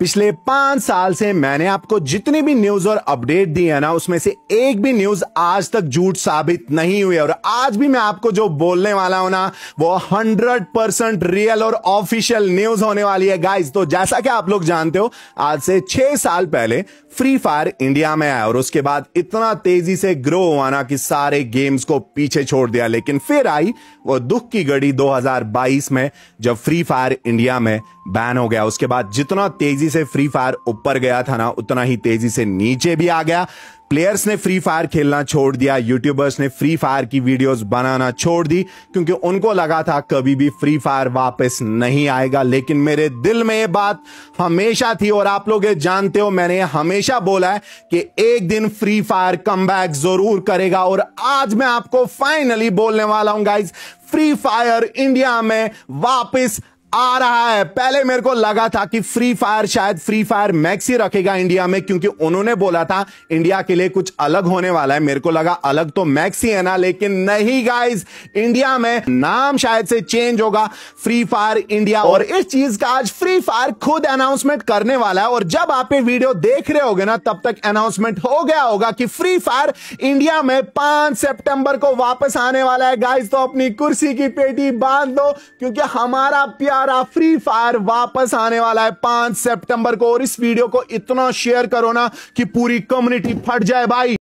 पिछले पांच साल से मैंने आपको जितनी भी न्यूज और अपडेट दी है ना उसमें से एक भी न्यूज आज तक झूठ साबित नहीं हुई और आज भी मैं आपको जो बोलने वाला हूं ना वो हंड्रेड परसेंट रियल और ऑफिशियल न्यूज होने वाली है गाइस तो जैसा कि आप लोग जानते हो आज से छह साल पहले फ्री फायर इंडिया में आया और उसके बाद इतना तेजी से ग्रो हुआ ना कि सारे गेम्स को पीछे छोड़ दिया लेकिन फिर आई वो दुख की घड़ी दो में जब फ्री फायर इंडिया में बैन हो गया उसके बाद जितना तेजी तेजी से फ्री फायर ऊपर गया था ना उतना ही तेजी से नीचे भी आ गया प्लेयर्स ने फ्री फायर खेलना छोड़ दिया यूट्यूबर्स ने फ्री फायर की वीडियोस बनाना छोड़ दी क्योंकि उनको लगा था कभी भी फ्री फायर वापस नहीं आएगा लेकिन मेरे दिल में ये बात हमेशा थी और आप लोग ये जानते हो मैंने हमेशा बोला है कि एक दिन फ्री फायर कम जरूर करेगा और आज मैं आपको फाइनली बोलने वाला हूं गाइज फ्री फायर इंडिया में वापिस आ रहा है पहले मेरे को लगा था कि फ्री फायर शायद फ्री फायर मैक्स ही रखेगा इंडिया में क्योंकि उन्होंने बोला था इंडिया के लिए कुछ अलग होने वाला है मेरे को लगा अलग तो मैक्स ही है ना लेकिन नहीं गाइस इंडिया में नाम शायद से चेंज होगा फ्री फायर इंडिया और इस चीज का आज फ्री फायर खुद अनाउंसमेंट करने वाला है और जब आप ये वीडियो देख रहे हो ना तब तक अनाउंसमेंट हो गया होगा कि फ्री फायर इंडिया में पांच सेप्टेंबर को वापस आने वाला है गाइज तो अपनी कुर्सी की पेटी बांध दो क्योंकि हमारा प्यार प्यारा फ्री फायर वापस आने वाला है पांच सितंबर को और इस वीडियो को इतना शेयर करो ना कि पूरी कम्युनिटी फट जाए भाई